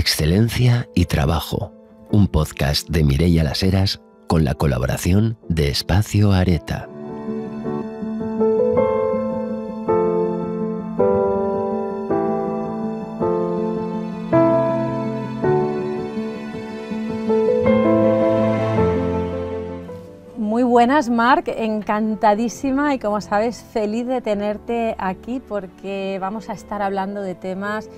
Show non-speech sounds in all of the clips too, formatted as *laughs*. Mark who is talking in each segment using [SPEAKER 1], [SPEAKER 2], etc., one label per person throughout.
[SPEAKER 1] Excelencia y Trabajo, un podcast de Mireia Las Heras con la colaboración de Espacio Areta.
[SPEAKER 2] Muy buenas, Marc, encantadísima y como sabes, feliz de tenerte aquí porque vamos a estar hablando de temas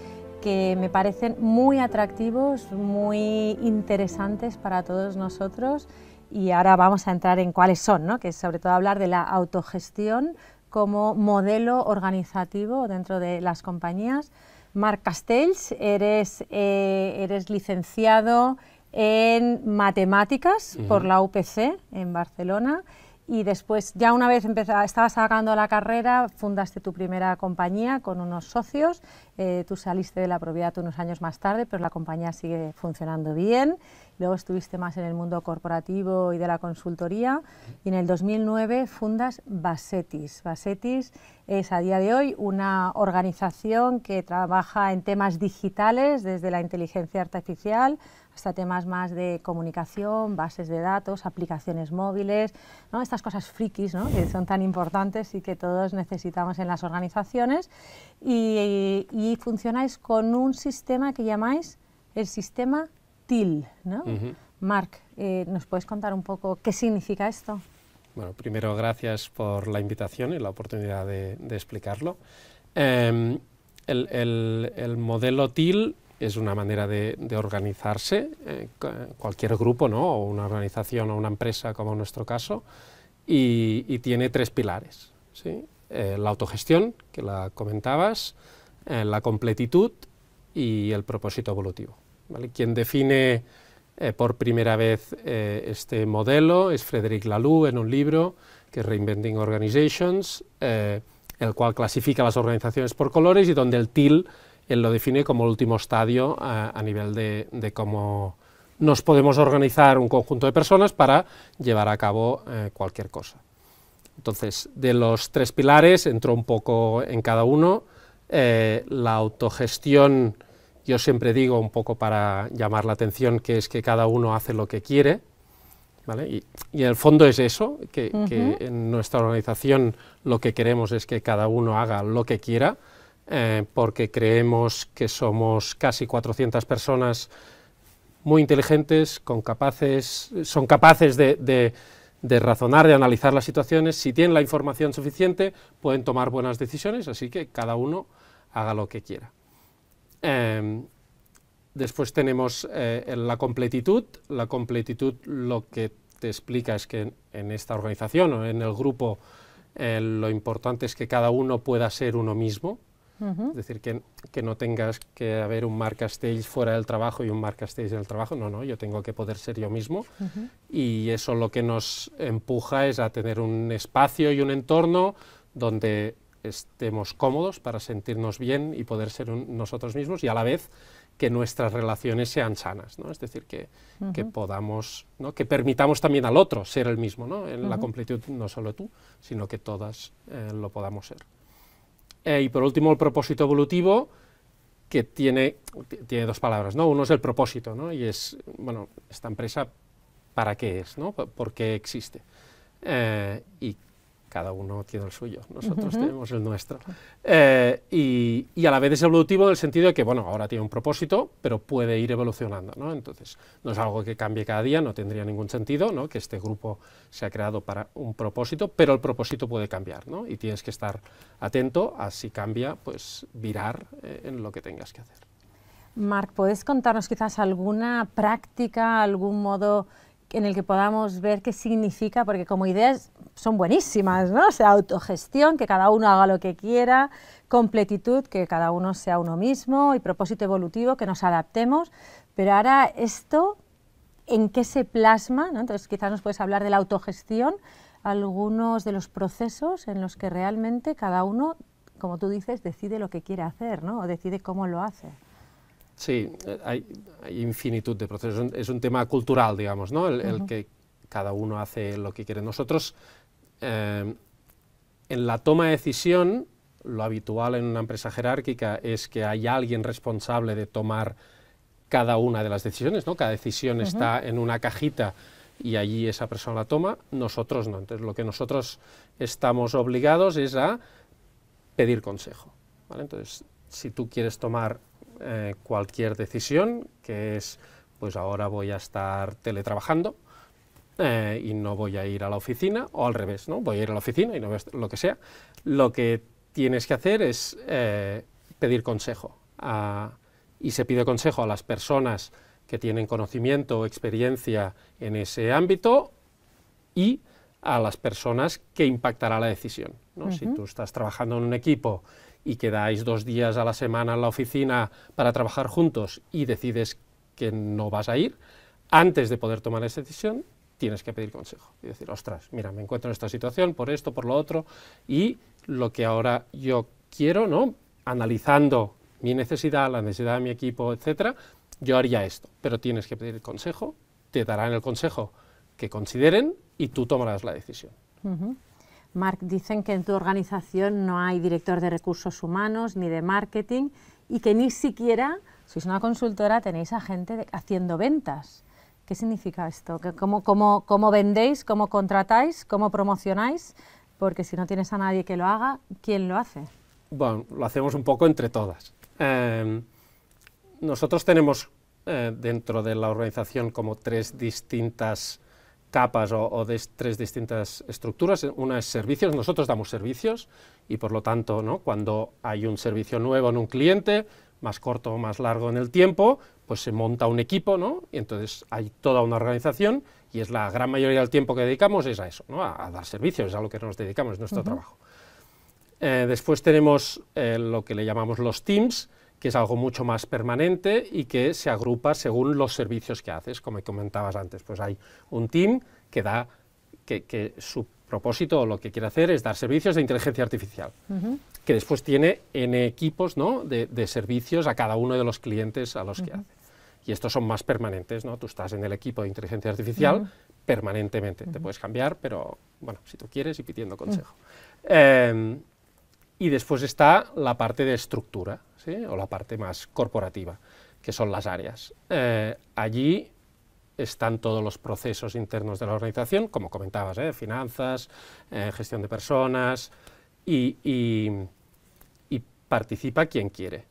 [SPEAKER 2] que me parecen muy atractivos, muy interesantes para todos nosotros y ahora vamos a entrar en cuáles son, que es sobre todo hablar de la autogestión como modelo organizativo dentro de las compañías. Marc Castells, eres, eh, licenciado en matemáticas por la UPC en Barcelona y después, ya una vez estabas sacando la carrera, fundaste tu primera compañía con unos socios, eh, tú saliste de la propiedad unos años más tarde, pero la compañía sigue funcionando bien. Luego estuviste más en el mundo corporativo y de la consultoría y en el 2009 fundas Basetis. Basetis es a día de hoy una organización que trabaja en temas digitales, desde la inteligencia artificial hasta temas más de comunicación, bases de datos, aplicaciones móviles, estas cosas frikis ¿no? que son tan importantes y que todos necesitamos en las organizaciones. Y, funcionáis con un sistema que llamáis el sistema TIL. ¿no? Marc, eh, ¿nos puedes contar un poco qué significa esto?
[SPEAKER 3] Bueno, primero gracias por la invitación y la oportunidad de, explicarlo. Em, el, el, modelo TIL es una manera de, organizarse, eh, cualquier grupo, ¿no? o una organización o una empresa como en nuestro caso, y, tiene tres pilares. ¿sí? Eh, la autogestión, que la comentabas, eh, la completitud y el propósito evolutivo. Quien define por primera vez este modelo es Frederic Laloux en un libro que es Reinventing Organizations, el cual clasifica las organizaciones por colores y donde el TIL él lo define como el último estadio eh, a, nivel de, cómo nos podemos organizar un conjunto de personas para llevar a cabo eh, cualquier cosa. Entonces, de los tres pilares, entro un poco en cada uno. Eh, la autogestión, yo siempre digo un poco para llamar la atención, que es que cada uno hace lo que quiere. ¿vale? Y, en el fondo es eso, que, en nuestra organización lo que queremos es que cada uno haga lo que quiera eh, porque creemos que somos casi 400 personas muy inteligentes, son capaces de, razonar, de analizar las situaciones. Si tienen la información suficiente, pueden tomar buenas decisiones, así que cada uno haga lo que quiera. Em, después tenemos eh, la completitud. La completitud lo que te explica es que en, esta organización o en el grupo eh, lo importante es que cada uno pueda ser uno mismo, es decir, que, no tengas que haber un marca Castells fuera del trabajo y un marca Castells en el trabajo. No, no, yo tengo que poder ser yo mismo. Y eso lo que nos empuja es a tener un espacio y un entorno donde estemos cómodos para sentirnos bien y poder ser nosotros mismos y a la vez que nuestras relaciones sean sanas, Es decir, que, podamos, Que permitamos también al otro ser el mismo, ¿no? En la completitud no solo tú, sino que todas eh, lo podamos ser. Eh, y por último, el propósito evolutivo, que tiene, tiene dos palabras, ¿no? Uno es el propósito, ¿no? Y es, bueno, esta empresa, ¿para qué es, no? ¿Por qué existe? Eh, cada uno tiene el suyo, nosotros tenemos el nuestro. Eh, y, a la vez es evolutivo en el sentido de que, bueno, ahora tiene un propósito, pero puede ir evolucionando, ¿no? Entonces, no es algo que cambie cada día, no tendría ningún sentido, ¿no? Que este grupo se ha creado para un propósito, pero el propósito puede cambiar, ¿no? Y tienes que estar atento a si cambia, pues virar eh, en lo que tengas que hacer.
[SPEAKER 2] Marc, ¿puedes contarnos quizás alguna práctica, algún modo en el que podamos ver qué significa, porque como ideas son buenísimas, ¿no? O sea, autogestión, que cada uno haga lo que quiera, completitud, que cada uno sea uno mismo, y propósito evolutivo, que nos adaptemos. Pero ahora esto, ¿en qué se plasma? Entonces quizás nos puedes hablar de la autogestión, algunos de los procesos en los que realmente cada uno, como tú dices, decide lo que quiere hacer, ¿no? O decide cómo lo hace.
[SPEAKER 3] Sí, eh, hay, infinitud de procesos. Es un, tema cultural, digamos, ¿no? El, que cada uno hace lo que quiere. Nosotros, eh, en la toma de decisión, lo habitual en una empresa jerárquica es que hay alguien responsable de tomar cada una de las decisiones, ¿no? Cada decisión está en una cajita y allí esa persona la toma, nosotros no. Entonces, lo que nosotros estamos obligados es a pedir consejo. Entonces, si tú quieres tomar eh, cualquier decisión, que es, pues ahora voy a estar teletrabajando eh, y no voy a ir a la oficina, o al revés, ¿no? Voy a ir a la oficina y no voy lo que sea. Lo que tienes que hacer es eh, pedir consejo. y se pide consejo a las personas que tienen conocimiento o experiencia en ese ámbito y a las personas que impactará la decisión. ¿no? Si tú estás trabajando en un equipo y quedáis dos días a la semana en la oficina para trabajar juntos y decides que no vas a ir, antes de poder tomar esa decisión, tienes que pedir consejo y decir, ostras, mira, me encuentro en esta situación por esto, por lo otro, y lo que ahora yo quiero, ¿no? Analizando mi necesidad, la necesidad de mi equipo, etcétera, yo haría esto, pero tienes que pedir el consejo, te darán el consejo que consideren y tú tomarás la decisión.
[SPEAKER 2] Marc, dicen que en tu organización no hay director de recursos humanos ni de marketing y que ni siquiera, si es una consultora, tenéis a gente haciendo ventas. ¿Qué significa esto? ¿Cómo, cómo, ¿Cómo vendéis? ¿Cómo contratáis? ¿Cómo promocionáis? Porque si no tienes a nadie que lo haga, ¿quién lo hace?
[SPEAKER 3] Bueno, lo hacemos un poco entre todas. Em, nosotros tenemos eh, dentro de la organización como tres distintas capas o, de tres distintas estructuras. Una es servicios, nosotros damos servicios y por lo tanto ¿no? cuando hay un servicio nuevo en un cliente, más corto o más largo en el tiempo, pues se monta un equipo, ¿no? Y entonces hay toda una organización y es la gran mayoría del tiempo que dedicamos es a eso, A, dar servicios, es a lo que nos dedicamos, es nuestro trabajo. Eh, después tenemos eh, lo que le llamamos los teams, que es algo mucho más permanente y que se agrupa según los servicios que haces, como comentabas antes. Pues hay un team que da, que, su propósito o lo que quiere hacer es dar servicios de inteligencia artificial, que después tiene N equipos ¿no? de, servicios a cada uno de los clientes a los que hace. Y estos son más permanentes, ¿no? Tú estás en el equipo de inteligencia artificial permanentemente. Te puedes cambiar, pero bueno, si tú quieres y pidiendo consejo. Em, y después está la parte de estructura, o la parte más corporativa, que son las áreas. Eh, allí están todos los procesos internos de la organización, como comentabas, ¿eh? finanzas, eh, gestión de personas, y, participa quien quiere.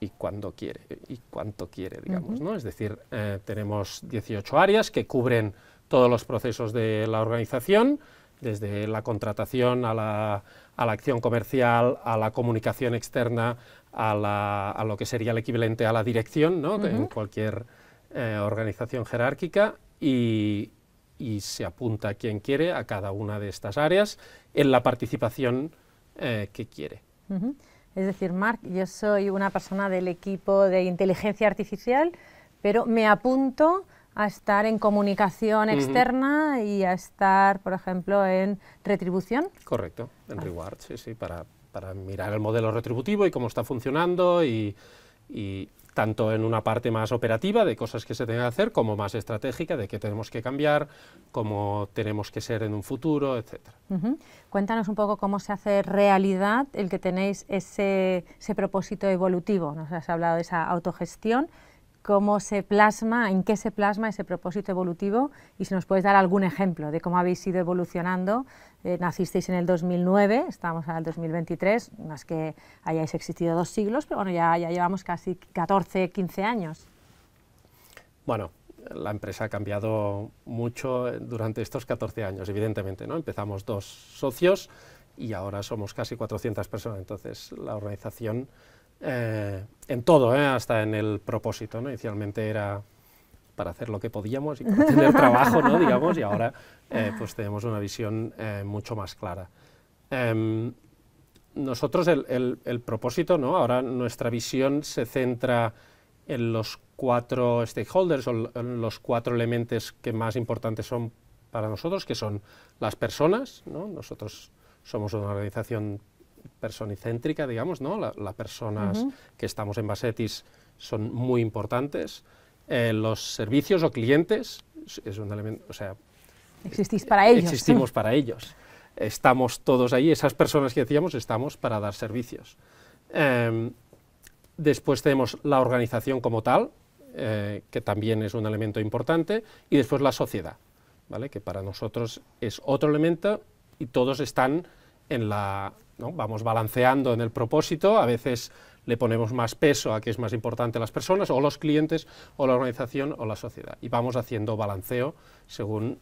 [SPEAKER 3] Y cuando quiere, y cuánto quiere, digamos, ¿no? Es decir, tenemos 18 áreas que cubren todos los procesos de la organización, desde la contratación a la, a la acción comercial, a la comunicación externa, a, la, a, lo que sería el equivalente a la dirección ¿no? en cualquier eh, organización jerárquica y, y, se apunta quien quiere a cada una de estas áreas en la participación eh, que quiere.
[SPEAKER 2] Es decir, Marc, yo soy una persona del equipo de inteligencia artificial, pero me apunto a estar en comunicación externa y a estar, por ejemplo, en retribución.
[SPEAKER 3] Correcto, en ah. rewards, sí, sí, para, mirar el modelo retributivo y cómo está funcionando y, tanto en una parte más operativa de cosas que se tienen que hacer como más estratégica de qué tenemos que cambiar, cómo tenemos que ser en un futuro, etc.
[SPEAKER 2] Cuéntanos un poco cómo se hace realidad el que tenéis ese, ese propósito evolutivo. Nos has hablado de esa autogestión, cómo se plasma, en qué se plasma ese propósito evolutivo y si nos puedes dar algún ejemplo de cómo habéis ido evolucionando. Eh, nacisteis en el 2009, estamos en el 2023, no es que hayáis existido dos siglos, pero bueno, ya, ya llevamos casi 14, 15 años.
[SPEAKER 3] Bueno, la empresa ha cambiado mucho durante estos 14 años, evidentemente. ¿no? Empezamos dos socios y ahora somos casi 400 personas, entonces la organización eh, en todo, eh, hasta en el propósito. ¿no? Inicialmente era para hacer lo que podíamos y para *laughs* tener trabajo, ¿no? digamos, y ahora eh, pues tenemos una visión mucho más clara. Em, nosotros el, propósito, ¿no? ahora nuestra visión se centra en los cuatro stakeholders o en los cuatro elementos que más importantes son para nosotros, que son las personas. Nosotros somos una organización personicéntrica, digamos, ¿no? las personas que estamos en Basetis son muy importantes. Eh, los servicios o clientes es un elemento, o sea...
[SPEAKER 2] Existís para ellos. Existimos
[SPEAKER 3] para ellos. Estamos todos ahí, esas personas que decíamos, estamos para dar servicios. Em, después tenemos la organización como tal, eh, que también es un elemento importante, y después la sociedad, ¿vale? que para nosotros es otro elemento y todos están en la, ¿no? vamos balanceando en el propósito, a veces le ponemos más peso a que es más importante las personas o los clientes o la organización o la sociedad. Y vamos haciendo balanceo según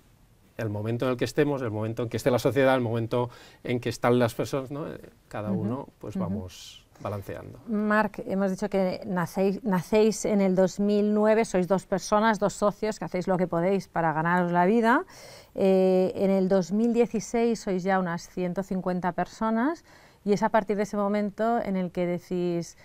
[SPEAKER 3] el momento en el que estemos, el momento en que esté la sociedad, el momento en que están las personas, eh, cada uno pues
[SPEAKER 1] vamos
[SPEAKER 3] balanceando.
[SPEAKER 2] Marc, hemos dicho que nacéis, nacéis en el 2009, sois dos personas, dos socios, que hacéis lo que podéis para ganaros la vida. Eh, en el 2016 sois ya unas 150 personas y es a partir de ese momento en el que decís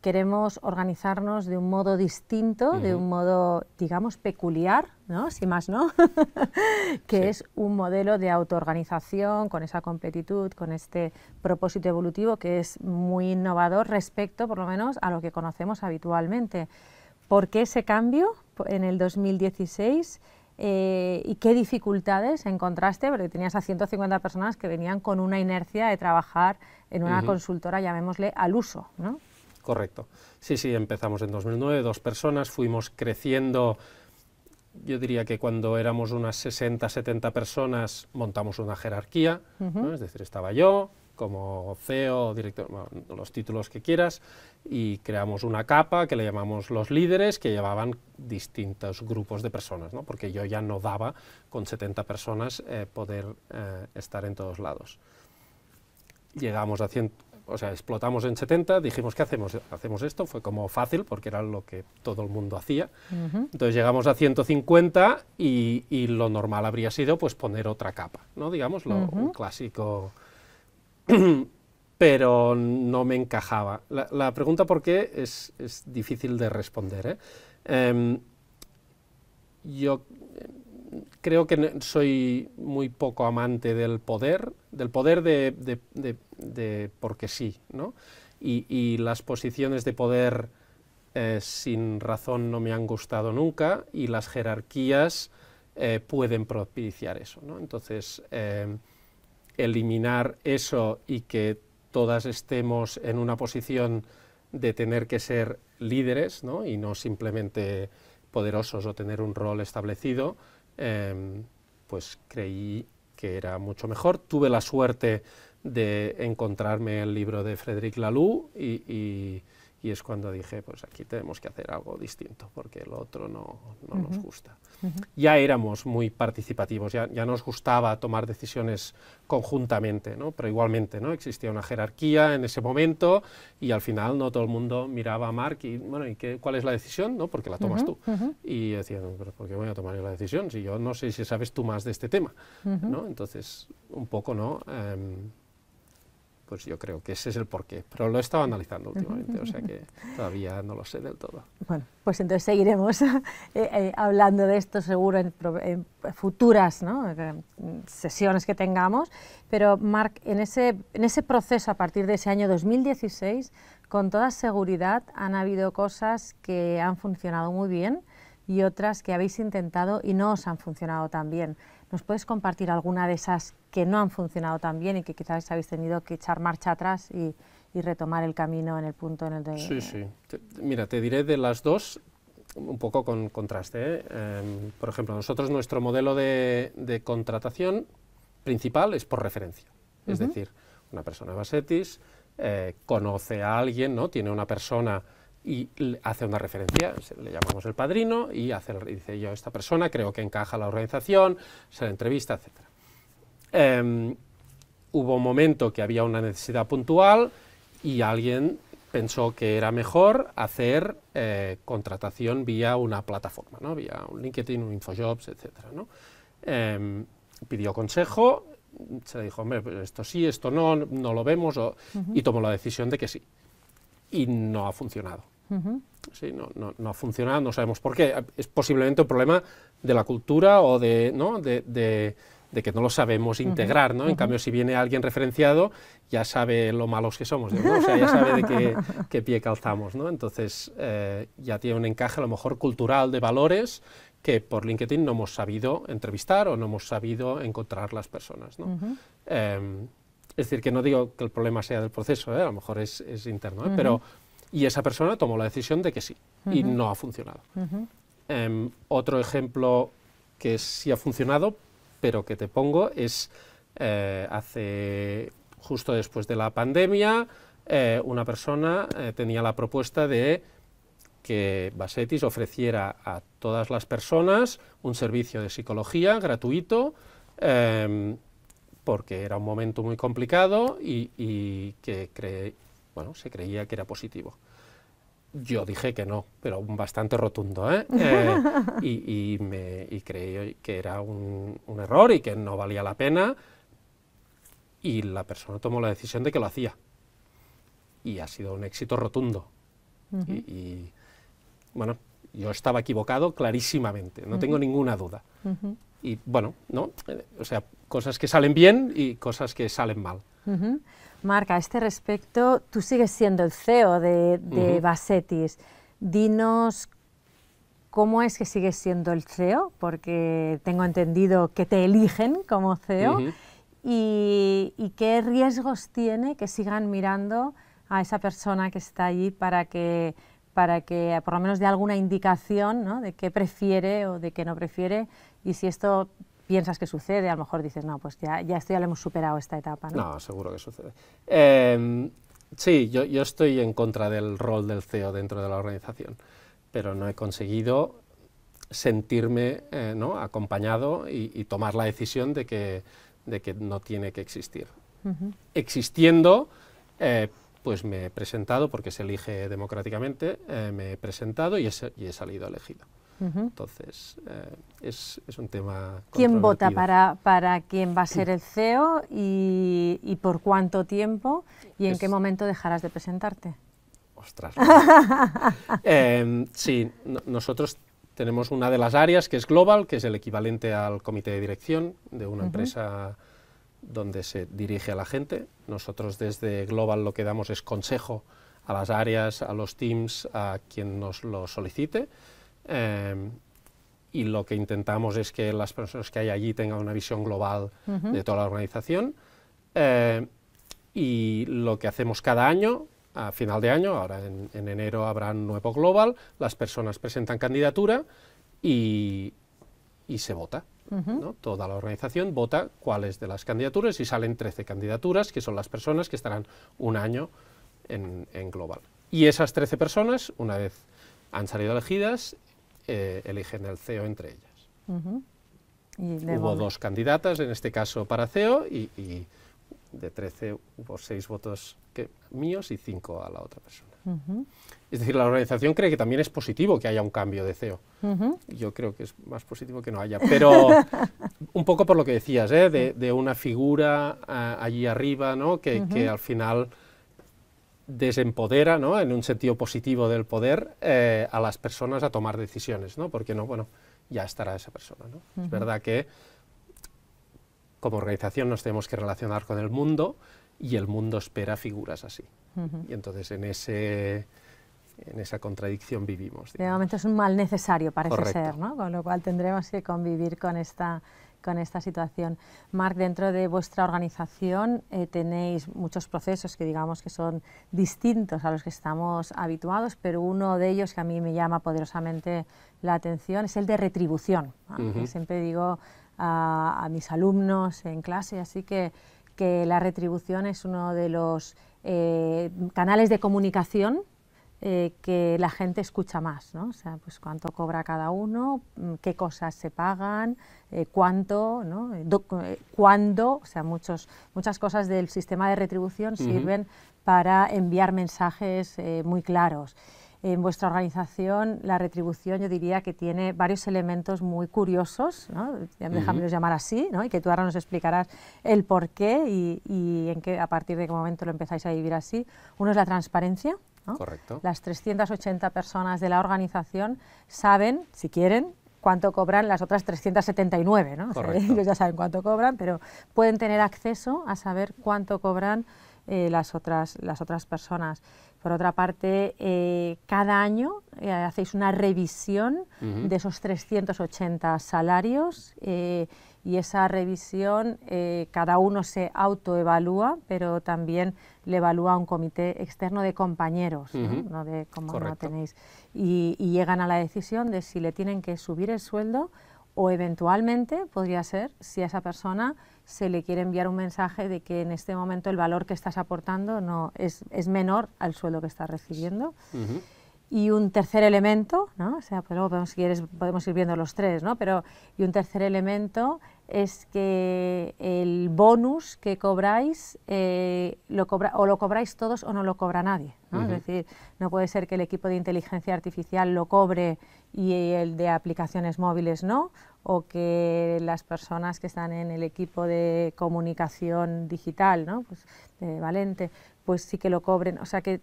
[SPEAKER 2] queremos organizarnos de un modo distinto, de un modo, digamos, peculiar, ¿no? Si más no, *laughs* que es un modelo de autoorganización con esa completitud, con este propósito evolutivo que es muy innovador respecto, por lo menos, a lo que conocemos habitualmente. ¿Por qué ese cambio en el 2016 eh, y qué dificultades encontraste? Porque tenías a 150 personas que venían con una inercia de trabajar en una consultora, llamémosle, al uso, ¿no?
[SPEAKER 3] Correcto. Sí, sí, empezamos en 2009, dos personas, fuimos creciendo yo diría que cuando éramos unas 60, 70 personas montamos una jerarquía, es decir, estaba yo como CEO, director, los títulos que quieras, y creamos una capa que le llamamos los líderes, que llevaban distintos grupos de personas, porque yo ya no daba con 70 personas eh, poder eh, estar en todos lados. Llegamos a 100, o sea, explotamos en 70, dijimos, que hacemos? Hacemos esto, fue como fácil, porque era lo que todo el mundo hacía.
[SPEAKER 1] Entonces
[SPEAKER 3] llegamos a 150 y, lo normal habría sido pues poner otra capa, ¿no? Digamos, lo, clásico... *clears throat* pero no me encajaba. La, pregunta por qué es, difícil de responder. ¿eh? Em, yo creo que soy muy poco amante del poder, del poder de, porque sí, ¿no? Y, las posiciones de poder eh, sin razón no me han gustado nunca y las jerarquías eh, pueden propiciar eso, Entonces, eh, eliminar eso y que todas estemos en una posición de tener que ser líderes, Y no simplemente poderosos o tener un rol establecido, Em, pues creí que era mucho mejor. Tuve la suerte de encontrarme el libro de Frédéric Laloux y y es cuando dije, pues aquí tenemos que hacer algo distinto, porque lo otro no, no nos gusta. Ya éramos muy participativos, ya, ya, nos gustaba tomar decisiones conjuntamente, ¿no? pero igualmente ¿no? existía una jerarquía en ese momento y al final no todo el mundo miraba a Mark y, bueno, ¿y qué, cuál es la decisión? ¿no? Porque la tomas tú. Y decía, pero ¿por qué voy a tomar yo la decisión si yo no sé si sabes tú más de este tema? ¿no? Entonces, un poco, ¿no? Em, pues yo creo que ese es el porqué, pero lo he estado analizando últimamente, o sea que todavía no lo sé del todo.
[SPEAKER 1] Bueno,
[SPEAKER 2] pues entonces seguiremos *laughs* eh, eh, hablando de esto seguro en, futuras eh, sesiones que tengamos, pero Marc, en ese, proceso a partir de ese año 2016, con toda seguridad han habido cosas que han funcionado muy bien y otras que habéis intentado y no os han funcionado tan bien. ¿Nos puedes compartir alguna de esas que no han funcionado tan bien y que quizás habéis tenido que echar marcha atrás y, retomar el camino en el punto en el de... Sí, sí.
[SPEAKER 3] mira, te diré de las dos, un poco con contraste. ¿eh? Em, por ejemplo, nosotros nuestro modelo de, contratación principal es por referencia. Es decir, una persona de Basetis eh, conoce a alguien, ¿no? tiene una persona y hace una referencia, le llamamos el padrino y hace, dice yo, esta persona creo que encaja la organización, se la entrevista, etcétera. Em, hubo un momento que había una necesidad puntual y alguien pensó que era mejor hacer eh, contratación vía una plataforma, ¿no? vía un LinkedIn, un Infojobs, etc. ¿no? Em, pidió consejo, se dijo, hombre, pues esto sí, esto no, no lo vemos, y tomó la decisión de que sí. Y no ha funcionado. sí, no, no, ha funcionado, no sabemos por qué. Es posiblemente un problema de la cultura o de, ¿no? de, de de que no lo sabemos integrar, ¿no? En cambio, si viene alguien referenciado, ya sabe lo malos que somos, ya sabe de qué, *laughs* pie calzamos, Entonces, eh, ya tiene un encaje a lo mejor cultural de valores que por LinkedIn no hemos sabido entrevistar o no hemos sabido encontrar las personas, em, es decir, que no digo que el problema sea del proceso, ¿eh? a lo mejor es, interno, ¿eh? pero... Y esa persona tomó la decisión de que sí, y no ha funcionado. Em, otro ejemplo que sí ha funcionado, pero que te pongo es eh, hace justo después de la pandemia, eh, una persona eh, tenía la propuesta de que Basetis ofreciera a todas las personas un servicio de psicología gratuito, em, porque era un momento muy complicado y, que bueno, se creía que era positivo. Yo dije que no, pero bastante rotundo, ¿eh? *laughs* eh y, creí que era un, error y que no valía la pena. Y la persona tomó la decisión de que lo hacía. Y ha sido un éxito rotundo. y, bueno, yo estaba equivocado clarísimamente, no tengo ninguna duda. Y bueno, ¿no? Eh, o sea, cosas que salen bien y cosas que salen mal.
[SPEAKER 2] Marca, a este respecto, tú sigues siendo el CEO de, de Basetis. Dinos cómo es que sigues siendo el CEO, porque tengo entendido que te eligen como CEO, y, qué riesgos tiene que sigan mirando a esa persona que está allí para que, para que por lo menos dé alguna indicación de qué prefiere o de qué no prefiere, y si esto piensas que sucede, a lo mejor dices, no, pues ya, ya esto ya lo hemos superado esta etapa. No, no
[SPEAKER 3] seguro que sucede. Em, sí, yo, yo, estoy en contra del rol del CEO dentro de la organización, pero no he conseguido sentirme eh, ¿no? acompañado y, tomar la decisión de que, de que no tiene que existir. Existiendo, eh, pues me he presentado, porque se elige democráticamente, eh, me he presentado y he salido elegido. Entonces, eh, es, un tema... ¿Quién vota
[SPEAKER 2] para, para quién va a ser el CEO y, por cuánto tiempo y en qué momento dejarás de presentarte?
[SPEAKER 3] Ostras. *laughs* eh, sí, nosotros tenemos una de las áreas que es global, que es el equivalente al comité de dirección de una empresa donde se dirige a la gente. Nosotros desde Global lo que damos es consejo a las áreas, a los teams, a quien nos lo solicite. Em, y lo que intentamos es que las personas que hay allí tengan una visión global de toda la organización. Em, y lo que hacemos cada año, a final de año, ahora en, enero habrá un nuevo global, las personas presentan candidatura y, y se vota. ¿no? Toda la organización vota cuáles de las candidaturas y salen 13 candidaturas, que son las personas que estarán un año en, en global. Y esas 13 personas, una vez han salido elegidas, eh, eligen el CEO entre
[SPEAKER 1] ellas. hubo dos
[SPEAKER 3] candidatas, en este caso para CEO, y, de 13 hubo seis votos que, míos y cinco a la otra persona. Es decir, la organización cree que también es positivo que haya un cambio de CEO. Yo creo que es más positivo que no haya, pero *laughs* un poco por lo que decías, ¿eh? de, una figura ah, allí arriba, ¿no? que al final desempodera, ¿no? en un sentido positivo del poder, eh, a las personas a tomar decisiones, ¿no? porque no, bueno, ya estará esa persona. ¿no? Es verdad que como organización nos tenemos que relacionar con el mundo y el mundo espera figuras así. Y entonces en ese en esa contradicción vivimos. De
[SPEAKER 2] momento es un mal necesario, parece ser, ¿no? Con lo cual tendremos que convivir con esta con esta situación. Marc, dentro de vuestra organización eh, tenéis muchos procesos que digamos que son distintos a los que estamos habituados, pero uno de ellos que a mí me llama poderosamente la atención es el de retribución. Siempre digo a, mis alumnos en clase, así que que la retribución es uno de los eh, canales de comunicación eh, que la gente escucha más, ¿no? O sea, pues cuánto cobra cada uno, mm, qué cosas se pagan, eh, cuánto, ¿no? Eh, cuándo, o sea, muchos, muchas cosas del sistema de retribución sirven para enviar mensajes muy claros. En vuestra organización, la retribución yo diría que tiene varios elementos muy curiosos, ¿no? déjamelos llamar así, ¿no? y que tú ahora nos explicarás el por qué y, y en qué, a partir de qué momento lo empezáis a vivir así. Uno es la transparencia, Correcto. Las 380 personas de la organización saben, si quieren, cuánto cobran las otras 379, ¿no? ya saben cuánto cobran, pero pueden tener acceso a saber cuánto cobran eh, las, otras, las otras personas. Por otra parte, eh, cada año eh, hacéis una revisión de esos 380 salarios y esa revisión eh, cada uno se autoevalúa, pero también le evalúa a un comité externo de compañeros, ¿no? de cómo no tenéis. Y, llegan a la decisión de si le tienen que subir el sueldo o eventualmente podría ser si a esa persona se le quiere enviar un mensaje de que en este momento el valor que estás aportando no es, menor al sueldo que estás recibiendo. Y un tercer elemento, ¿no? o sea, luego podemos, si podemos ir viendo los tres, ¿no? pero y un tercer elemento es que el bonus que cobráis eh, lo cobra, o lo cobráis todos o no lo cobra nadie. ¿no? Es decir, no puede ser que el equipo de inteligencia artificial lo cobre y el de aplicaciones móviles no, o que las personas que están en el equipo de comunicación digital, ¿no? pues, de Valente, pues sí que lo cobren. O sea que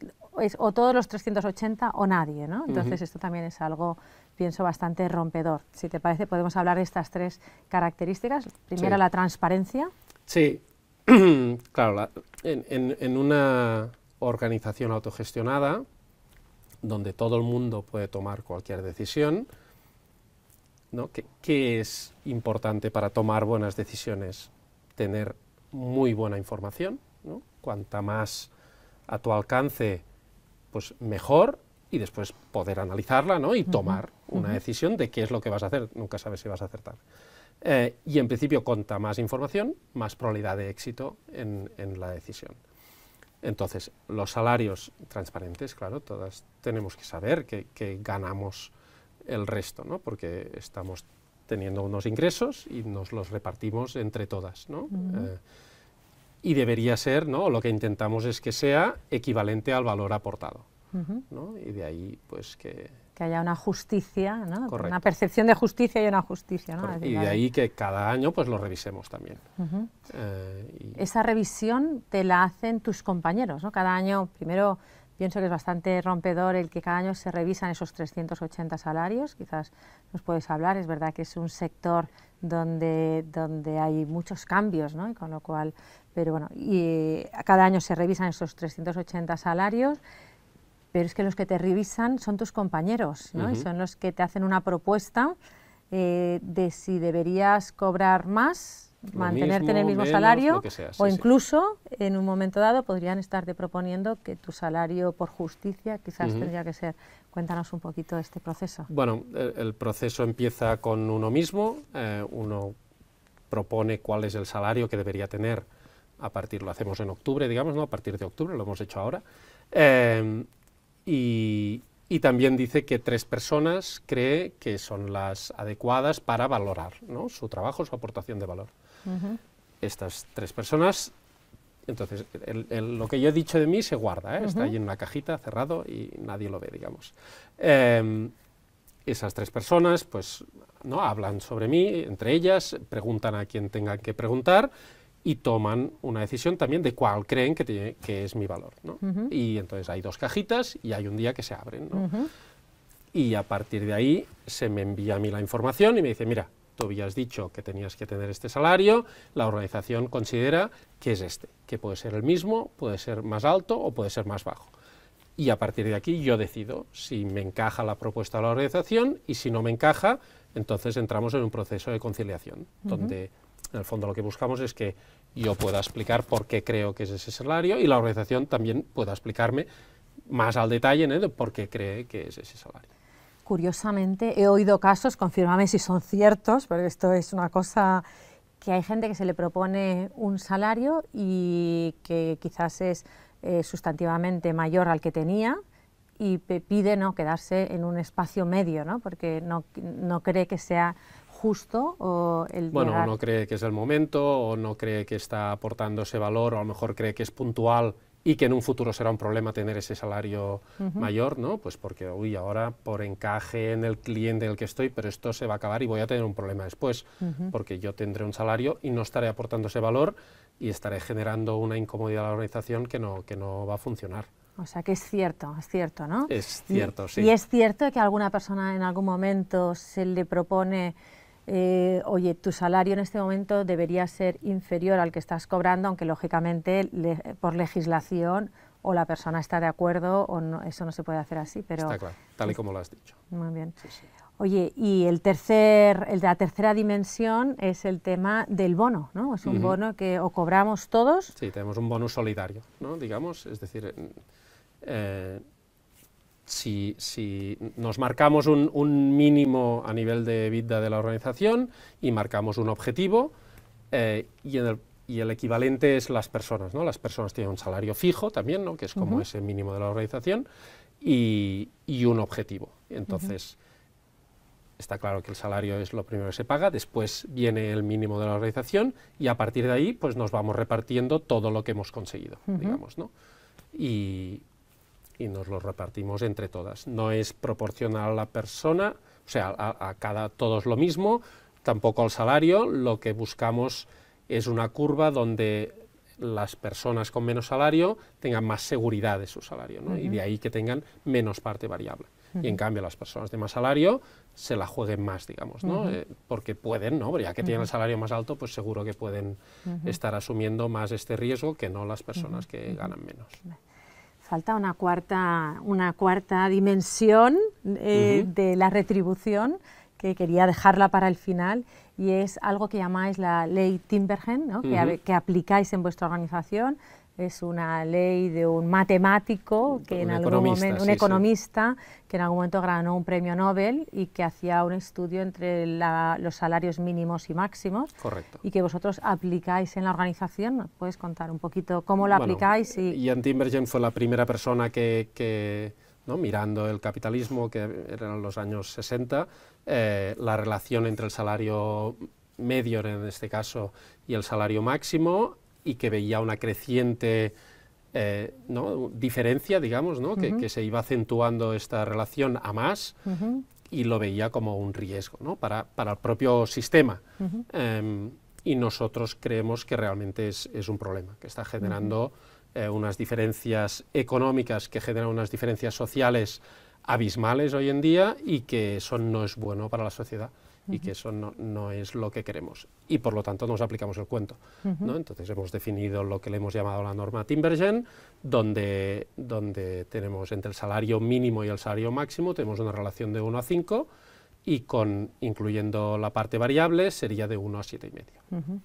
[SPEAKER 2] o todos los 380 o nadie. ¿no? Entonces esto también es algo pienso, bastante rompedor. Si te parece, podemos hablar de estas tres características. Primera, la transparencia.
[SPEAKER 1] Sí, *clears throat*
[SPEAKER 3] claro, en, una organización autogestionada, donde todo el mundo puede tomar cualquier decisión, ¿no? ¿Qué, es importante para tomar buenas decisiones? Tener muy buena información, ¿no? cuanta más a tu alcance, pues mejor, y después poder analizarla ¿no? y tomar una decisión de qué es lo que vas a hacer. Nunca sabes si vas a acertar. Eh, y en principio, cuenta más información, más probabilidad de éxito en, la decisión. Entonces, los salarios transparentes, claro, todas tenemos que saber que, ganamos el resto, ¿no? porque estamos teniendo unos ingresos y nos los repartimos entre todas. ¿no? Eh, y debería ser, ¿no? lo que intentamos es que sea equivalente al valor aportado. Y de ahí, pues que...
[SPEAKER 2] haya una justicia, Una percepción de justicia y una justicia, Y de ahí
[SPEAKER 3] que cada año, pues lo revisemos también. Eh,
[SPEAKER 2] Esa revisión te la hacen tus compañeros, ¿no? Cada año, primero pienso que es bastante rompedor el que cada año se revisan esos 380 salarios, quizás nos puedes hablar, es verdad que es un sector donde, donde hay muchos cambios, ¿no? y con lo cual, pero bueno, y, eh, cada año se revisan esos 380 salarios, pero es que los que te revisan son tus compañeros, ¿no? Y son los que te hacen una propuesta eh, de si deberías cobrar más, mantenerte en el mismo salario, o incluso en un momento dado podrían estarte proponiendo que tu salario por justicia quizás tendría que ser. Cuéntanos un poquito de este proceso.
[SPEAKER 3] Bueno, el, proceso empieza con uno mismo, eh, uno propone cuál es el salario que debería tener a partir, lo hacemos en octubre, digamos, ¿no? a partir de octubre, lo hemos hecho ahora. Eh, y, también dice que tres personas cree que son las adecuadas para valorar ¿no? su trabajo, su aportación de valor. Estas tres personas, entonces, lo que yo he dicho de mí se guarda, ¿eh? está ahí en una cajita cerrado y nadie lo ve, digamos. Em, esas tres personas, pues, ¿no? hablan sobre mí, entre ellas, preguntan a quien tengan que preguntar y toman una decisión también de cuál creen que, que es mi valor. Y entonces hay dos cajitas y hay un día que se abren. Y a partir de ahí se me envía a mí la información y me dice, mira, tú habías dicho que tenías que tener este salario, la organización considera que es este, que puede ser el mismo, puede ser más alto o puede ser más bajo. Y a partir de aquí yo decido si me encaja la propuesta de la organización y si no me encaja, entonces entramos en un proceso de conciliación, donde en el fondo lo que buscamos es que yo pueda explicar por qué creo que es ese salario y la organización también pueda explicarme más al detalle ¿no? de por qué cree que es ese salario.
[SPEAKER 2] Curiosamente, he oído casos, confírmame si son ciertos, porque esto es una cosa que hay gente que se le propone un salario y que quizás es eh, sustantivamente mayor al que tenía y pide no quedarse en un espacio medio, ¿no? porque no, no cree que sea justo o el Bueno, no
[SPEAKER 3] cree que es el momento o no cree que está aportando ese valor o a lo mejor cree que es puntual y que en un futuro será un problema tener ese salario mayor, ¿no? Pues porque, uy, ahora por encaje en el cliente del que estoy, pero esto se va a acabar y voy a tener un problema después, porque yo tendré un salario y no estaré aportando ese valor y estaré generando una incomodidad a la organización que no, que no va a funcionar.
[SPEAKER 2] O sea que es cierto, es cierto, ¿no? Es cierto, sí. Y es cierto que alguna persona en algún momento se le propone eh, oye, tu salario en este momento debería ser inferior al que estás cobrando, aunque lógicamente por legislación o la persona está de acuerdo o eso no se puede hacer así. Pero está claro,
[SPEAKER 3] tal y pues, como lo has dicho.
[SPEAKER 2] Muy bien. Oye, y el tercer, el, la tercera dimensión es el tema del bono, ¿no? Es un bono que o cobramos todos. Sí,
[SPEAKER 3] tenemos un bono solidario, ¿no? Digamos, es decir, eh, si, nos marcamos un, mínimo a nivel de vida de la organización y marcamos un objetivo, eh, y, el, y, el, equivalente es las personas, ¿no? Las personas tienen un salario fijo también, Que es como ese mínimo de la organización, y, un objetivo. Entonces, está claro que el salario es lo primero que se paga, después viene el mínimo de la organización, y a partir de ahí, pues nos vamos repartiendo todo lo que hemos conseguido, digamos, ¿no? Y, y nos lo repartimos entre todas. No es proporcional a la persona, o sea, a, cada todos lo mismo, tampoco al salario, lo que buscamos es una curva donde las personas con menos salario tengan más seguridad de su salario ¿no? y de ahí que tengan menos parte variable. Y en cambio las personas de más salario se la jueguen más, digamos, ¿no? Eh, porque pueden, ¿no? ya que tienen el salario más alto, pues seguro que pueden estar asumiendo más este riesgo que no las personas que ganan menos
[SPEAKER 2] falta una cuarta, una cuarta dimensión eh, de la retribución que quería dejarla para el final y es algo que llamáis la ley Timbergen, que aplicáis en vuestra organización, es una ley de un matemático que un en algún momento economista que en algún momento ganó un premio Nobel y que hacía un estudio entre los salarios mínimos y máximos Correcto. y que vosotros aplicáis en la organización puedes contar un poquito cómo lo aplicáis
[SPEAKER 3] y Ian Timbergen fue la primera persona que, mirando el capitalismo que eran los años 60 eh, la relación entre el salario medio en este caso y el salario máximo y que veía una creciente eh, diferencia, digamos, que, se iba acentuando esta relación a más y lo veía como un riesgo para, el propio sistema. Em, y nosotros creemos que realmente es, un problema, que está generando eh, unas diferencias económicas, que generan unas diferencias sociales abismales hoy en día y que eso no es bueno para la sociedad y que eso no, es lo que queremos. Y por lo tanto nos aplicamos el cuento. Entonces hemos definido lo que le hemos llamado la norma Timbergen, donde, donde tenemos entre el salario mínimo y el salario máximo, tenemos una relación de 1 a 5 y con, incluyendo la parte variable sería de 1 a 7,5. y
[SPEAKER 2] medio.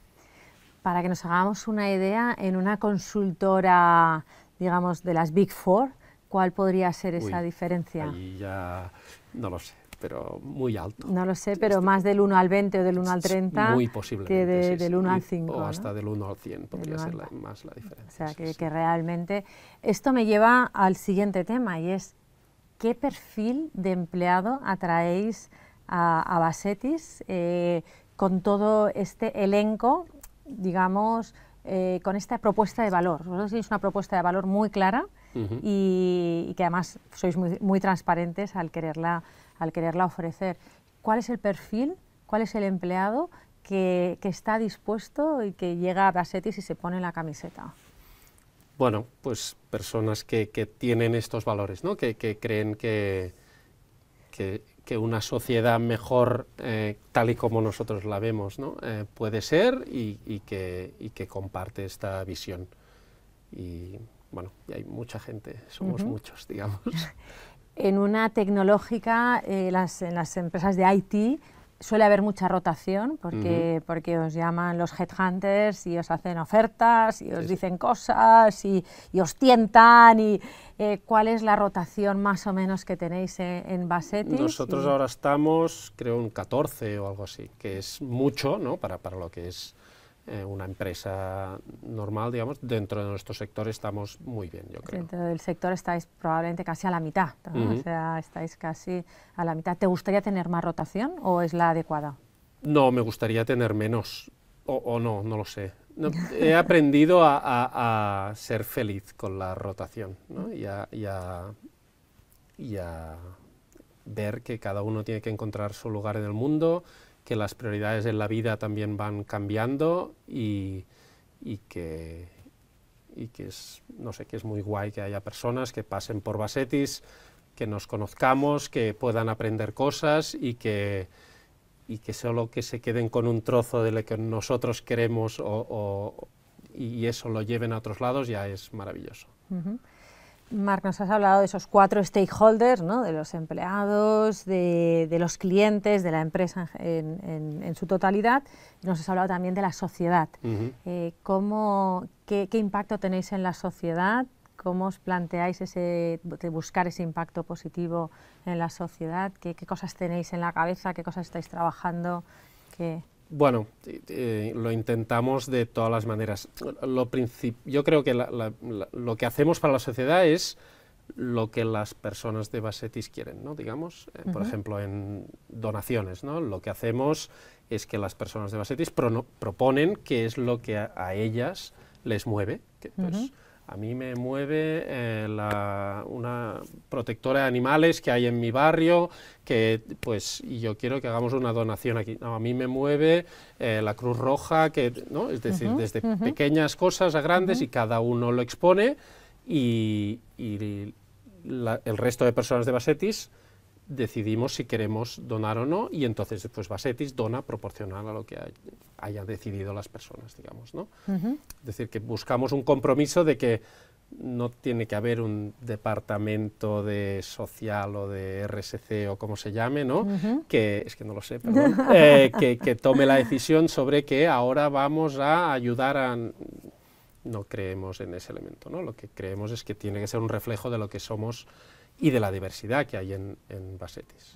[SPEAKER 2] Para que nos hagamos una idea, en una consultora, digamos, de las Big Four, ¿cuál podría ser esa diferencia? Ahí
[SPEAKER 3] ya no lo sé pero muy alto.
[SPEAKER 2] No lo sé, pero este- más del 1 al 20 o del 1 al 30 muy que del 1 al 5. O hasta
[SPEAKER 3] del 1 al 100 podría ser más la
[SPEAKER 2] diferencia. O sea, que, realmente esto me lleva al siguiente tema y es ¿qué perfil de empleado atraéis a, Basetis eh, con todo este elenco, digamos, eh, con esta propuesta de valor? Vosotros tenéis una propuesta de valor muy clara y, que además sois muy, muy transparentes al quererla al quererla ofrecer. ¿Cuál es el perfil? ¿Cuál es el empleado que, está dispuesto y que llega a Basetis y se pone la camiseta?
[SPEAKER 3] Bueno, pues personas que, tienen estos valores, ¿no? que, creen que, que una sociedad mejor, eh, tal y como nosotros la vemos, ¿no? Eh, puede ser y, que, comparte esta visión. Y bueno, hay mucha gente, somos muchos, digamos. *laughs*
[SPEAKER 2] En una tecnológica, eh, las, en las empresas de IT, suele haber mucha rotación porque, porque os llaman los headhunters y os hacen ofertas y os dicen cosas y, os tientan. y eh, ¿Cuál es la rotación más o menos que tenéis en, en Nosotros ahora
[SPEAKER 3] estamos, creo, un 14 o algo así, que es mucho ¿no? para, para lo que es eh, una empresa normal, digamos, dentro de nuestro sector estamos muy bien, yo creo.
[SPEAKER 2] Dentro del sector estáis probablemente casi a la mitad, o sea, estáis casi a la mitad. ¿Te gustaría tener más rotación o es la adecuada?
[SPEAKER 3] No, me gustaría tener menos, o, no, no lo sé. he aprendido a, ser feliz con la rotación ¿no? y, a, y, a, ver que cada uno tiene que encontrar su lugar en el mundo, que las prioridades en la vida también van cambiando y, que, y que es, no sé, que es muy guay que haya personas que pasen por Basetis, que nos conozcamos, que puedan aprender cosas y que, y que solo que se queden con un trozo de lo que nosotros queremos y eso lo lleven a otros lados ya es maravilloso.
[SPEAKER 2] Marc, nos has hablado de esos cuatro stakeholders, ¿no? de los empleados, de, los clientes, de la empresa en, su totalidad. Nos has hablado también de la sociedad. Eh, ¿cómo, qué, impacto tenéis en la sociedad? ¿Cómo os planteáis ese, de buscar ese impacto positivo en la sociedad? ¿Qué, ¿Qué, cosas tenéis en la cabeza? ¿Qué cosas estáis trabajando? ¿Qué...
[SPEAKER 3] Bueno, eh, eh, lo intentamos de todas las maneras. Lo yo creo que lo que hacemos para la sociedad es lo que las personas de Basetis quieren, ¿no? digamos, eh, por ejemplo, en donaciones. ¿no? Lo que hacemos es que las personas de Basetis proponen qué es lo que a, ellas les mueve. Pues, a mí me mueve eh, una protectora de animales que hay en mi barrio, que pues y yo quiero que hagamos una donación aquí. a mí me mueve eh, la Cruz Roja, que no, es decir, desde pequeñas cosas a grandes y cada uno lo expone y, el resto de personas de Basetis decidimos si queremos donar o no y entonces pues Basetis dona proporcional a lo que haya decidido las personas, digamos, ¿no? Es decir, que buscamos un compromiso de que no tiene que haber un departamento de social o de RSC o como se llame, ¿no? Que, es que no lo sé, *laughs* eh, que tome la decisión sobre que ahora vamos a ayudar a no creemos en ese elemento, ¿no? Lo que creemos es que tiene que ser un reflejo de lo que somos y de la diversidad que hay en, en Basetis.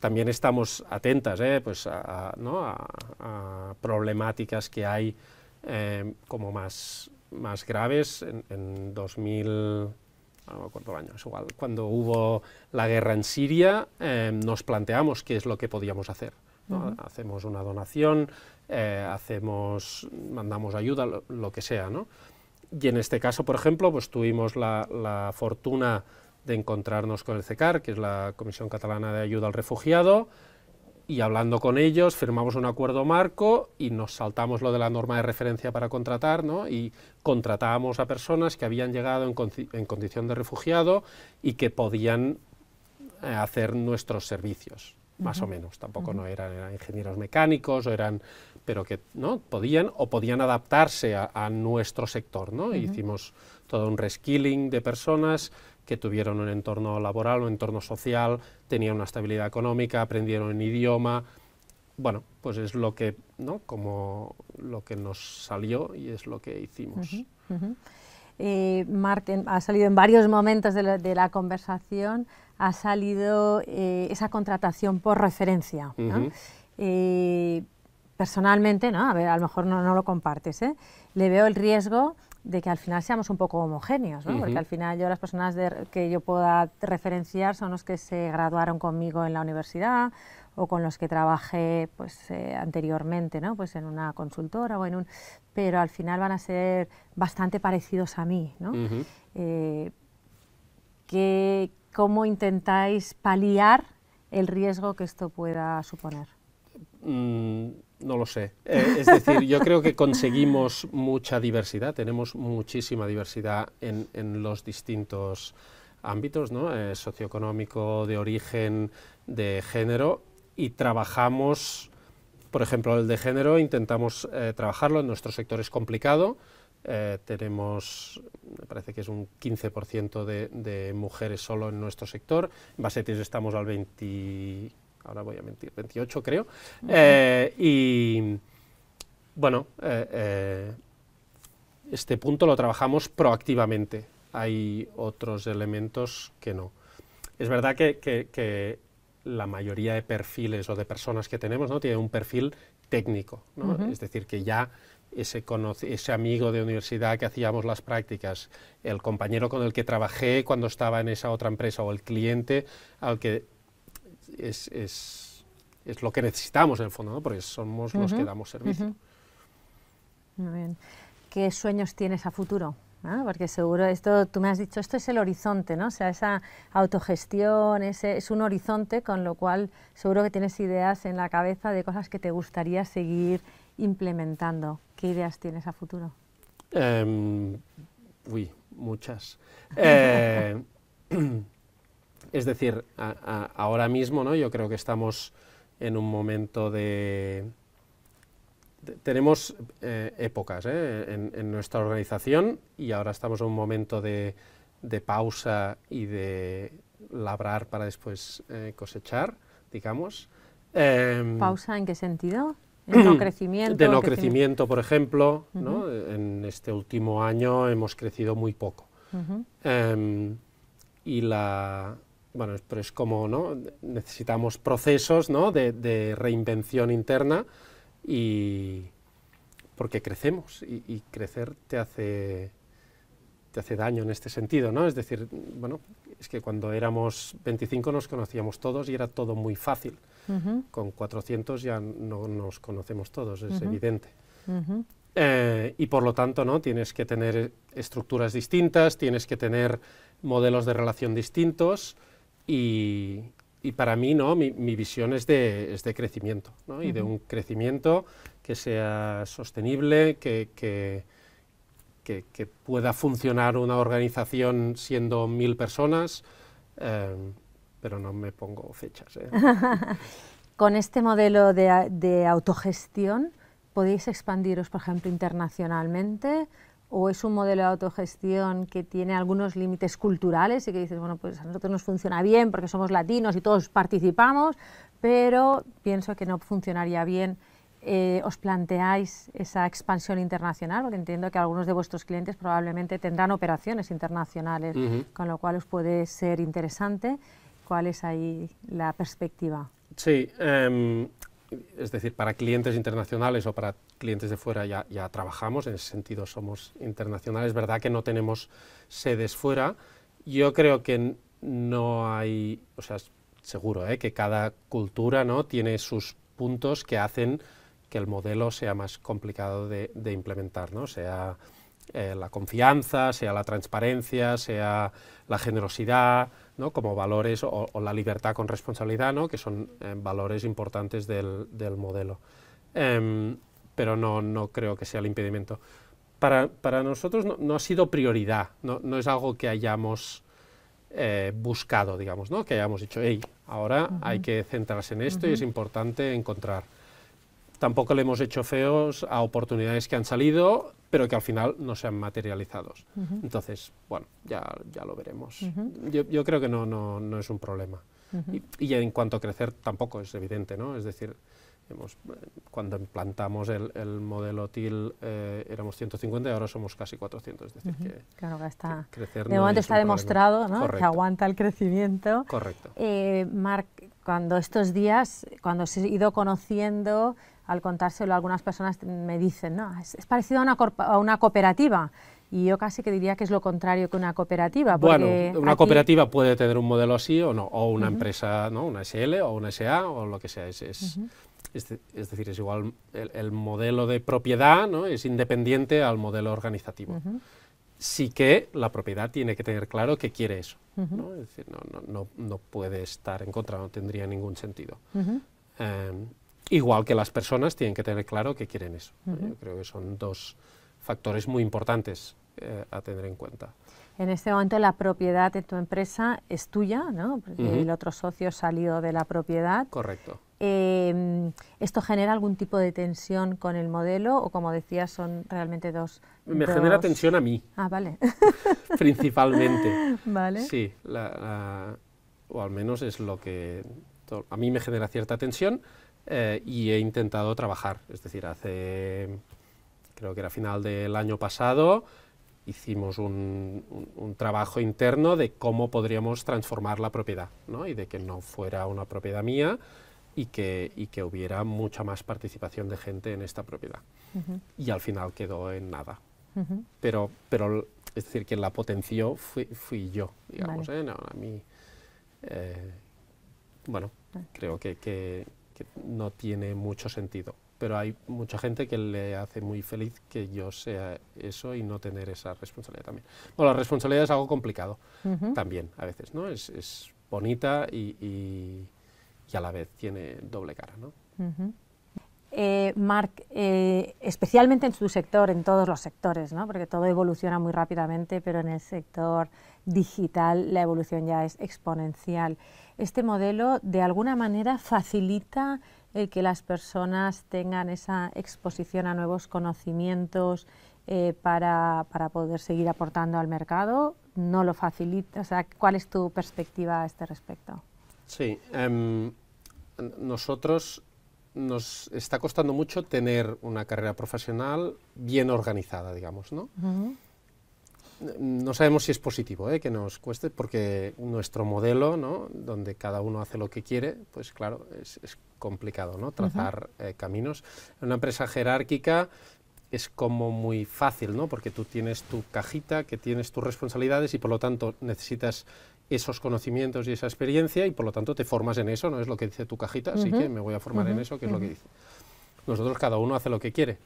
[SPEAKER 3] También estamos atentas eh, pues a, ¿no? a, problemáticas que hay eh, como más, más graves. En, 2000, no me año, es igual, cuando hubo la guerra en Siria, eh, nos planteamos qué es lo que podíamos hacer. Hacemos una donación, hacemos, mandamos ayuda, lo, lo, que sea. ¿no? Y en este caso, por ejemplo, pues tuvimos la, la fortuna de encontrarnos con el CECAR, que es la Comisión Catalana de Ayuda al Refugiado, y hablando con ellos firmamos un acuerdo marco y nos saltamos lo de la norma de referencia para contratar, Y contratábamos a personas que habían llegado en, condición de refugiado y que podían eh, hacer nuestros servicios, más o menos. Tampoco no eran, ingenieros mecánicos o eran pero que no podían o podían adaptarse a, nuestro sector, ¿no? hicimos todo un reskilling de personas que tuvieron un entorno laboral, un entorno social, tenían una estabilidad económica, aprendieron un idioma. Bueno, pues es lo que, ¿no? Como lo que nos salió y es lo que hicimos. Uh
[SPEAKER 2] ha salido en varios momentos de la, conversación, ha salido eh, esa contratación por referencia. ¿no? Eh, personalmente, ¿no? a ver, a lo mejor no, no lo compartes, le veo el riesgo de que al final seamos un poco homogéneos, porque al final yo las personas que yo pueda referenciar son los que se graduaron conmigo en la universidad o con los que trabajé pues, eh, anteriormente ¿no? pues en una consultora o en un... pero al final van a ser bastante parecidos a mí. Eh, ¿Cómo intentáis paliar el riesgo que esto pueda suponer?
[SPEAKER 1] Mm,
[SPEAKER 3] no lo sé. Eh, es decir, yo creo que conseguimos mucha diversidad, tenemos muchísima diversidad en, los distintos ámbitos, ¿no? Eh, socioeconómico, de origen, de género, y trabajamos, por ejemplo, el de género, intentamos eh, trabajarlo, en nuestro sector es complicado, tenemos, me parece que es un 15% de, de, mujeres solo en nuestro sector, en Basetis estamos al 20 ahora voy a mentir, 28 creo. Eh, y bueno, eh, eh, este punto lo trabajamos proactivamente. Hay otros elementos que no. Es verdad que, la mayoría de perfiles o de personas que tenemos ¿no? tienen un perfil técnico, es decir, que ya ese, ese, amigo de universidad que hacíamos las prácticas, el compañero con el que trabajé cuando estaba en esa otra empresa o el cliente al que es, lo que necesitamos en el fondo, porque somos los que damos servicio.
[SPEAKER 2] Muy bien. ¿Qué sueños tienes a futuro? Ah, porque seguro esto, tú me has dicho, esto es el horizonte, ¿no? O sea, esa autogestión, ese, es un horizonte, con lo cual seguro que tienes ideas en la cabeza de cosas que te gustaría seguir implementando. ¿Qué ideas tienes a futuro?
[SPEAKER 3] Em, uy, muchas. Eh, *clears throat* Es decir, ahora mismo ¿no? yo creo que estamos en un momento de... tenemos eh, épocas ¿eh? En, nuestra organización y ahora estamos en un momento de, de pausa y de labrar para después eh, cosechar, digamos. Em, ¿Pausa
[SPEAKER 2] en qué sentido?
[SPEAKER 3] *clears throat*
[SPEAKER 1] ¿En no crecimiento? De no crecimiento, por ejemplo.
[SPEAKER 3] En este último año hemos crecido muy poco. Em, y la, bueno, pero es como, ¿no? Necesitamos procesos, ¿no? De, reinvención interna y porque crecemos y, crecer te hace daño en este sentido, ¿no? Es decir, bueno, es que cuando éramos 25 nos conocíamos todos y era todo muy fácil. Con 400 ya no nos conocemos todos, es evidente. Eh, y por lo tanto, ¿no? Tienes que tener estructuras distintas, tienes que tener modelos de relación distintos, y, y para mí, ¿no? mi, mi visión es de, crecimiento, ¿no? y de un crecimiento que sea sostenible, que, que, que, pueda funcionar una organización siendo mil personas, eh, pero no me pongo fechas. ¿eh? *laughs*
[SPEAKER 2] Con este modelo de, de, autogestión, ¿podéis expandiros, por ejemplo, internacionalmente? o es un modelo de autogestión que tiene algunos límites culturales y que dices, bueno, pues a nosotros nos funciona bien porque somos latinos y todos participamos, pero pienso que no funcionaría bien. Eh, ¿Os planteáis esa expansión internacional? Porque entiendo que algunos de vuestros clientes probablemente tendrán operaciones internacionales, con lo cual os puede ser interesante. ¿Cuál es ahí la perspectiva?
[SPEAKER 3] Sí, em, es decir, para clientes internacionales o para clientes de fuera ya, trabajamos, en ese sentido somos internacionales, es verdad que no tenemos sedes fuera, yo creo que no hay, o sea, seguro ¿eh? que cada cultura ¿no? tiene sus puntos que hacen que el modelo sea más complicado de, de implementar, ¿no? sea eh, la confianza, sea la transparencia, sea la generosidad, como valores, o, la libertad con responsabilidad, que son eh, valores importantes del, modelo. Em, pero no, creo que sea el impedimento. Para, nosotros no, ha sido prioridad, no, no es algo que hayamos eh, buscado, digamos, que hayamos dicho, hey, ahora hay que centrarse en esto y es importante encontrar tampoco le hemos hecho feos a oportunidades que han salido, pero que al final no se han materializado. Entonces, bueno, ya, lo veremos. yo, creo que no, es un problema. y, en cuanto a crecer tampoco es evidente, ¿no? Es decir, eh, cuando implantamos el, modelo TIL eh, éramos 150 y ahora somos casi 400. Es
[SPEAKER 2] decir, que, claro que, está,
[SPEAKER 1] crecer De momento está demostrado que aguanta
[SPEAKER 2] el crecimiento. Correcto. Eh, Marc, cuando estos días, cuando se ha ido conociendo al contárselo algunas personas me dicen, no, es, parecido a una, cooperativa. Y yo casi que diría que es lo contrario que una cooperativa. Bueno, una cooperativa
[SPEAKER 3] puede tener un modelo así o no, o una empresa, ¿no? una SL o una SA o lo que sea. Es, es, decir, es igual, el, modelo de propiedad ¿no? es independiente al modelo organizativo. Sí que la propiedad tiene que tener claro que quiere eso. ¿no? Es decir, no, puede estar en contra, no tendría ningún sentido. Igual que las personas tienen que tener claro que quieren eso. Yo creo que son dos factores muy importantes eh, a tener en cuenta.
[SPEAKER 2] En este momento la propiedad de tu empresa es tuya, ¿no? El otro socio ha salido de la propiedad. Correcto. Em, ¿Esto genera algún tipo de tensión con el modelo o, como decías, son realmente dos... Me
[SPEAKER 3] genera tensión a mí. Ah, vale. *laughs* Principalmente. Vale. Sí, o al menos es lo que... A mí me genera cierta tensión eh, y he intentado trabajar. Es decir, hace, creo que era final del año pasado, hicimos un, trabajo interno de cómo podríamos transformar la propiedad ¿no? y de que no fuera una propiedad mía y que, y que hubiera mucha más participación de gente en esta propiedad. Y al final quedó en nada. pero, pero, es decir, quien la potenció fui, yo, digamos, ¿eh? a mí, eh, bueno, creo que que no tiene mucho sentido. Pero hay mucha gente que le hace muy feliz que yo sea eso y no tener esa responsabilidad también. Bueno, la responsabilidad es algo complicado también a veces, ¿no? Es, bonita y, y, a la vez tiene doble cara, ¿no?
[SPEAKER 2] Eh, Marc, eh, especialmente en su sector, en todos los sectores, ¿no? porque todo evoluciona muy rápidamente, pero en el sector digital la evolución ya es exponencial este modelo de alguna manera facilita el eh, que las personas tengan esa exposición a nuevos conocimientos eh, para, para, poder seguir aportando al mercado? ¿No lo facilita? O sea, ¿cuál es tu perspectiva a este respecto?
[SPEAKER 3] Sí, em, nosotros nos está costando mucho tener una carrera profesional bien organizada, digamos, ¿no? no sabemos si es positivo ¿eh? que nos cueste, porque nuestro modelo, donde cada uno hace lo que quiere, pues claro, es, complicado ¿no? trazar eh, caminos. En una empresa jerárquica es como muy fácil, porque tú tienes tu cajita, que tienes tus responsabilidades y por lo tanto necesitas esos conocimientos y esa experiencia y por lo tanto te formas en eso, no es lo que dice tu cajita, así que me voy a formar en eso, que es lo que dice. Nosotros cada uno hace lo que quiere,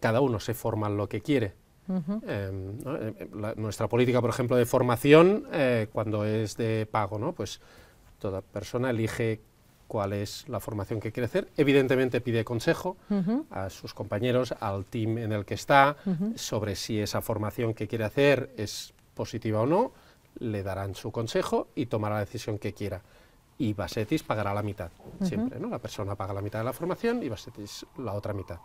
[SPEAKER 3] cada uno se forma en lo que quiere Em, em, em, nuestra política, por ejemplo, de formación, eh, cuando es de pago, ¿no? pues toda persona elige cuál es la formación que quiere hacer. Evidentemente pide consejo a sus compañeros, al team en el que está, sobre si esa formación que quiere hacer es positiva o no. Le darán su consejo y tomará la decisión que quiera y Basetis pagará la mitad, siempre, ¿no? La persona paga la mitad de la formación y Basetis la otra mitad,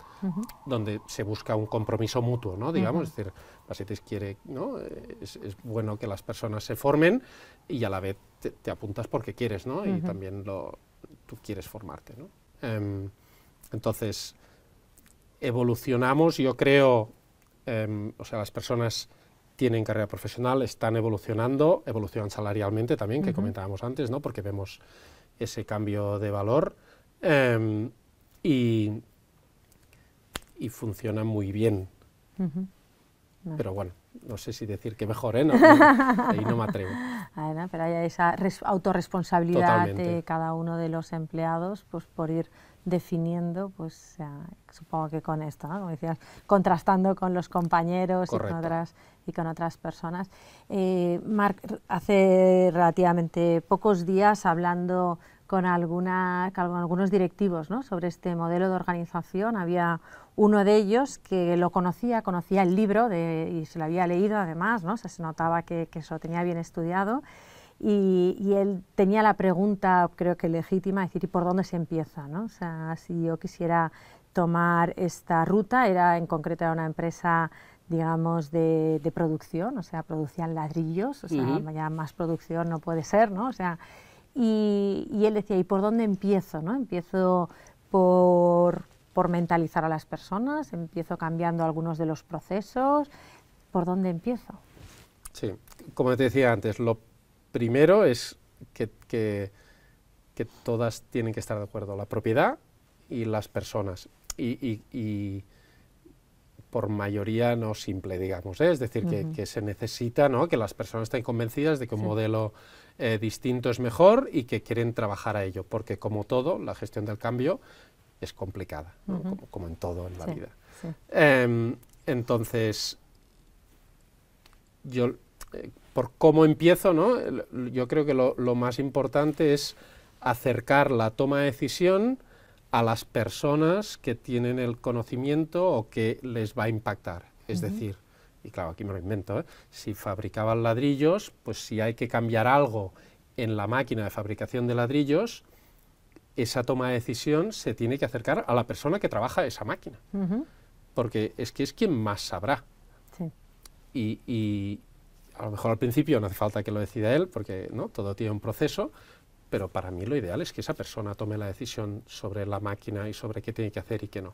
[SPEAKER 3] donde se busca un compromiso mutuo, ¿no? Digamos, decir, Basetis quiere, ¿no? Es, bueno que las personas se formen y a la vez te, apuntas porque quieres, ¿no? Y también lo, tú quieres formarte, ¿no? Em, entonces, evolucionamos, yo creo, em, o sea, las personas tienen carrera profesional, están evolucionando, evolucionan salarialmente también, que comentábamos antes, ¿no? porque vemos ese cambio de valor em, y, y funciona muy bien. Pero bueno, no sé si decir que mejor, ¿eh? No, ahí no me atrevo.
[SPEAKER 2] *laughs* pero hay esa autorresponsabilidad de cada uno de los empleados pues, por ir definiendo, pues supongo que con esto, como decías, contrastando con los compañeros y con, otras, y con otras personas. Eh, Mark hace relativamente pocos días, hablando con, alguna, algunos directivos sobre este modelo de organización, había uno de ellos que lo conocía, conocía el libro y se lo había leído además, ¿no? se notaba que, que eso tenía bien estudiado y, él tenía la pregunta, creo que legítima, decir, ¿y por dónde se empieza? ¿no? O sea, si yo quisiera tomar esta ruta, era en concreto era una empresa digamos, de, producción, o sea, producían ladrillos, o sea, ya más producción no puede ser, ¿no? O sea, y, él decía, ¿y por dónde empiezo, no? Empiezo por, por mentalizar a las personas, empiezo cambiando algunos de los procesos, ¿por dónde empiezo?
[SPEAKER 3] Sí, como te decía antes, lo primero es que, todas tienen que estar de acuerdo, la propiedad y las personas. Y, por mayoría no simple, digamos, ¿eh? es decir, que, se necesita que las personas estén convencidas de que un modelo eh, distinto es mejor y que quieren trabajar a ello, porque como todo, la gestión del cambio es complicada, como, en todo en la vida. Em, entonces, yo por cómo empiezo, ¿no? yo creo que lo, más importante es acercar la toma de decisión a las personas que tienen el conocimiento o que les va a impactar. Es decir, y claro, aquí me lo invento, ¿eh? si fabricaban ladrillos, pues si hay que cambiar algo en la máquina de fabricación de ladrillos, esa toma de decisión se tiene que acercar a la persona que trabaja esa máquina, porque es que es quien más sabrá. Sí. y, a lo mejor al principio no hace falta que lo decida él, porque ¿no? todo tiene un proceso, pero para mí lo ideal es que esa persona tome la decisión sobre la máquina y sobre qué tiene que hacer y qué no.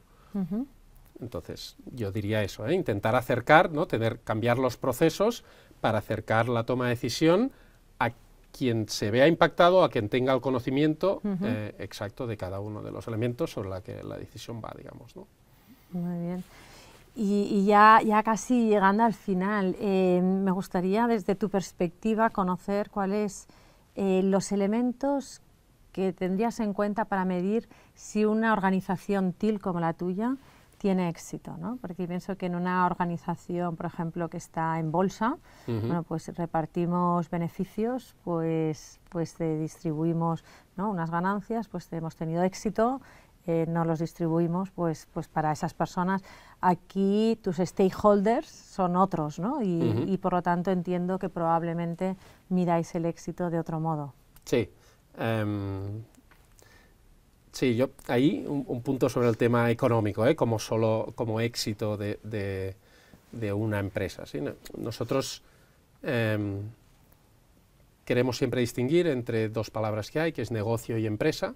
[SPEAKER 3] Entonces, yo diría eso, ¿eh? intentar acercar, ¿no? Tener, cambiar los procesos para acercar la toma de decisión a quien se vea impactado, a quien tenga el conocimiento eh, exacto de cada uno de los elementos sobre la que la decisión va, digamos. ¿no?
[SPEAKER 2] Muy bien. Y, ya, ya, casi llegando al final, eh, me gustaría desde tu perspectiva conocer cuáles eh, los elementos que tendrías en cuenta para medir si una organización TIL como la tuya tiene éxito, ¿no? Porque pienso que en una organización, por ejemplo, que está en bolsa, bueno, pues repartimos beneficios, pues, pues distribuimos unas ganancias, pues hemos tenido éxito eh, no los distribuimos pues, pues para esas personas. Aquí tus stakeholders son otros, ¿no? Y, por lo tanto entiendo que probablemente miráis el éxito de otro modo.
[SPEAKER 1] Sí.
[SPEAKER 3] Em, sí, yo ahí un, punto sobre el tema económico, ¿eh? como solo como éxito de, una empresa. ¿sí? Nosotros em, queremos siempre distinguir entre dos palabras que hay, que es negocio y empresa.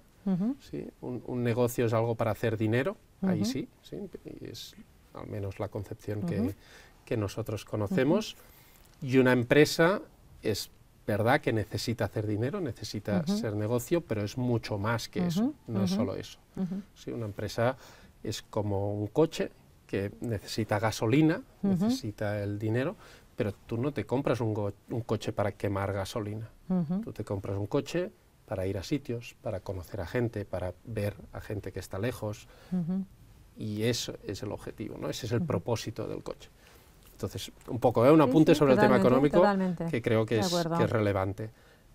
[SPEAKER 3] ¿sí? un, negocio es algo para hacer dinero, ahí sí, sí, es al menos la concepción que, nosotros conocemos. Y una empresa es verdad que necesita hacer dinero, necesita ser negocio, pero es mucho más que eso, no es solo eso. ¿sí? Una empresa es como un coche que necesita gasolina, necesita el dinero, pero tú no te compras un, coche para quemar gasolina. Tú te compras un coche para ir a sitios, para conocer a gente, para ver a gente que está lejos. Y eso es el objetivo, ¿no? Ese es el propósito del coche. Entonces, un poco, ¿eh? un apunte sobre el tema económico que creo que es, relevante.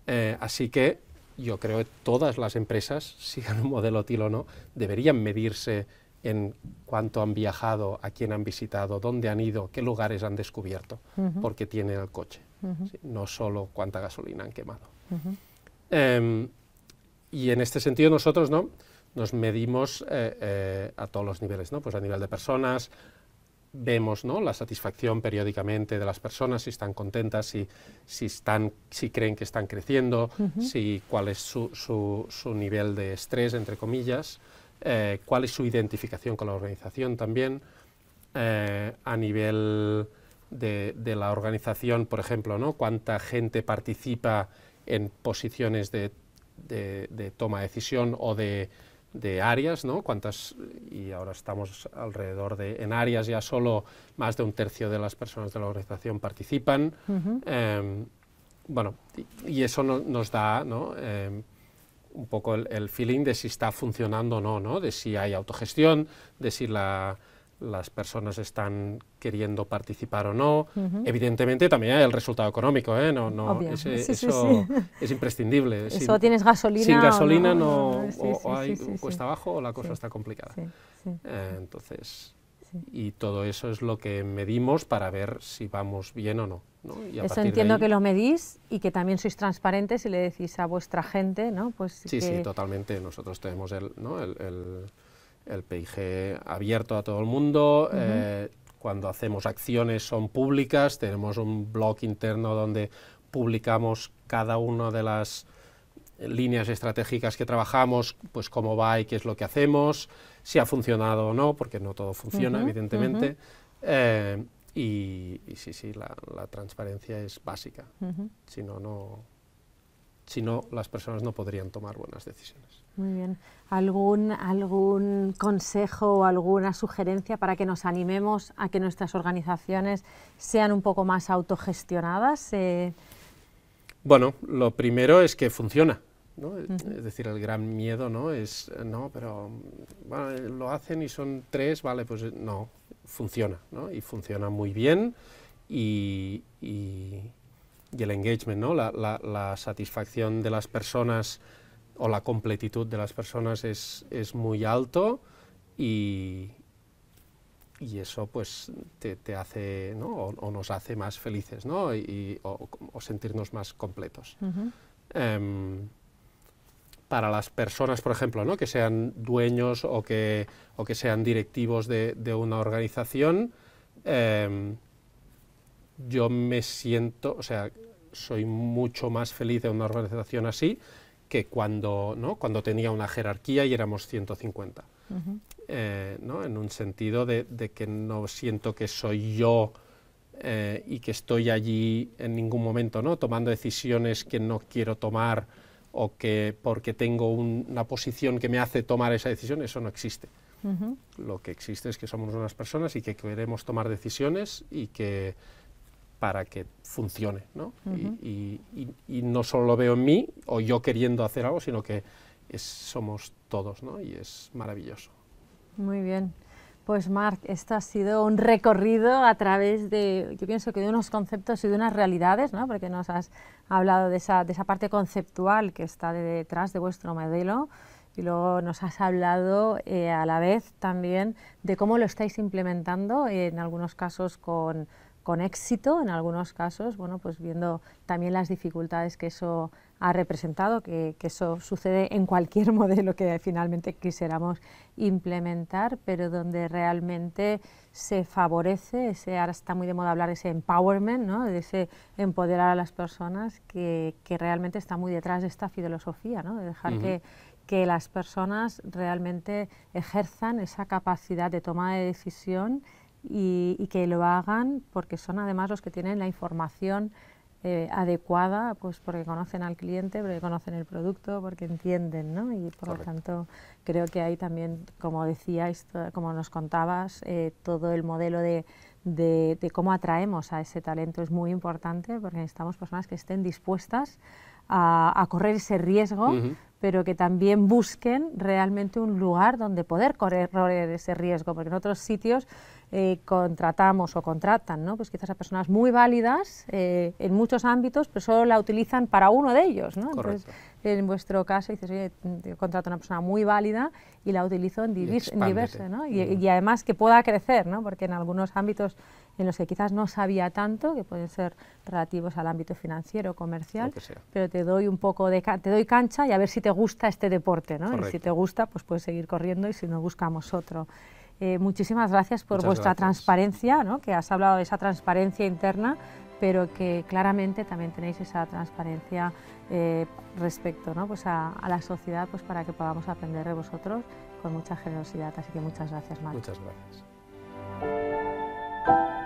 [SPEAKER 3] Eh, así que yo creo que todas las empresas, *laughs* sigan un modelo TIL o no, deberían medirse en cuánto han viajado, a quién han visitado, dónde han ido, qué lugares han descubierto, porque tienen el coche, no solo cuánta gasolina han quemado. Em, y en este sentido nosotros ¿no? nos medimos eh, eh, a todos los niveles, ¿no? pues a nivel de personas, vemos ¿no? la satisfacción periódicamente de las personas, si están contentas, si, están, si creen que están creciendo, si, cuál es su nivel de estrés, entre comillas. Eh, cuál es su identificación con la organización también, eh, a nivel de, la organización, por ejemplo, ¿no? cuánta gente participa en posiciones de, toma de decisión o de, áreas, ¿no? cuántas, y ahora estamos alrededor de, en áreas ya solo más de un tercio de las personas de la organización participan. Em, bueno, y, eso nos da ¿no? Em, un poco el, feeling de si está funcionando o no, ¿no? de si hay autogestión, de si las personas están queriendo participar o no. Evidentemente también hay el resultado económico, ¿eh? no, no, eso es imprescindible. *laughs* Eso tienes gasolina. Sin gasolina o no, no, hay, cuesta abajo o la cosa está complicada. Eh, entonces, y todo eso es lo que medimos para ver si vamos bien o no. eso entiendo que
[SPEAKER 2] lo medís y que también sois transparentes y le decís a vuestra gente, ¿no?
[SPEAKER 3] Pues sí, sí, totalmente. Nosotros tenemos el, el, el, PIG abierto a todo el mundo. Eh, cuando hacemos acciones son públicas. Tenemos un blog interno donde publicamos cada una de las líneas estratégicas que trabajamos, pues cómo va y qué es lo que hacemos si ha funcionado o no, porque no todo funciona, evidentemente. Eh, y, sí, sí, la, transparencia es básica. Si no, las personas no podrían tomar buenas decisiones.
[SPEAKER 2] Muy bien. ¿Algún, ¿Algún consejo o alguna sugerencia para que nos animemos a que nuestras organizaciones sean un poco más autogestionadas? Eh,
[SPEAKER 3] bueno, lo primero es que funciona. Es decir, el gran miedo, ¿no? Es, no, pero eh, lo hacen y son tres, vale, pues eh, no, funciona, ¿no? Y funciona muy bien y, y, el engagement, ¿no? La, la, satisfacción de las personas o la completitud de las personas es, es muy alto y, y eso pues te, te hace, ¿no? O, nos hace más felices, ¿no? Y, o, sentirnos más completos para las personas, por ejemplo, que sean dueños o que, o que sean directivos de, una organización, em, yo me siento, o sea, soy mucho más feliz de una organización así que cuando, cuando tenía una jerarquía y éramos 150. Eh, en un sentido de, que no siento que soy yo eh, y que estoy allí en ningún momento tomando decisiones que no quiero tomar o que porque tengo una posición que me hace tomar esa decisión, eso no existe. Lo que existe es que somos unas personas y que queremos tomar decisiones y que para que funcione, ¿no? y, no solo lo veo en mí o yo queriendo hacer algo, sino que somos todos, ¿no? Y es maravilloso.
[SPEAKER 2] Muy bien. Pues Marc, esto ha sido un recorrido a través de, yo pienso que de unos conceptos y de unas realidades, ¿no? porque nos has hablado de esa, esa parte conceptual que está detrás de vuestro modelo y luego nos has hablado eh, a la vez también de cómo lo estáis implementando, en algunos casos con, con éxito, en algunos casos, bueno, pues viendo también las dificultades que eso ha representado, que, eso sucede en cualquier *laughs* modelo que finalmente quisiéramos implementar, pero donde realmente se favorece, ese, ahora está muy de moda hablar ese empowerment, ¿no? de ese empoderar a las personas, que, realmente está muy detrás de esta filosofía, ¿no? de dejar que, que las personas realmente ejerzan esa capacidad de toma de decisión y, y que lo hagan porque son además los que tienen la información eh, adecuada, pues porque conocen al cliente, porque conocen el producto, porque entienden, ¿no? Y por lo tanto creo que hay también, como decíais, como nos contabas, eh, todo el modelo de, cómo atraemos a ese talento es muy importante, porque necesitamos personas que estén dispuestas a, correr ese riesgo. pero que también busquen realmente un lugar donde poder correr, correr ese riesgo, porque en otros sitios eh, contratamos o contratan, ¿no? pues quizás a personas muy válidas eh, en muchos ámbitos, pero solo la utilizan para uno de ellos. ¿no? Entonces, en vuestro caso dices, oye, contrato a una persona muy válida y la utilizo en, diversos. y, además que pueda crecer, ¿no? porque en algunos ámbitos en los que quizás no sabía tanto, que pueden ser relativos al ámbito financiero, comercial, pero te doy un poco de te doy cancha y a ver si te gusta este deporte, ¿no? Y si te gusta, pues puedes seguir corriendo y si no buscamos otro. Eh, muchísimas gracias por vuestra transparencia, ¿no? que has hablado de esa transparencia interna, pero que claramente también tenéis esa transparencia eh, respecto ¿no? pues a, la sociedad pues para que podamos aprender de vosotros con mucha generosidad. Así que muchas gracias, Marta. Muchas gracias.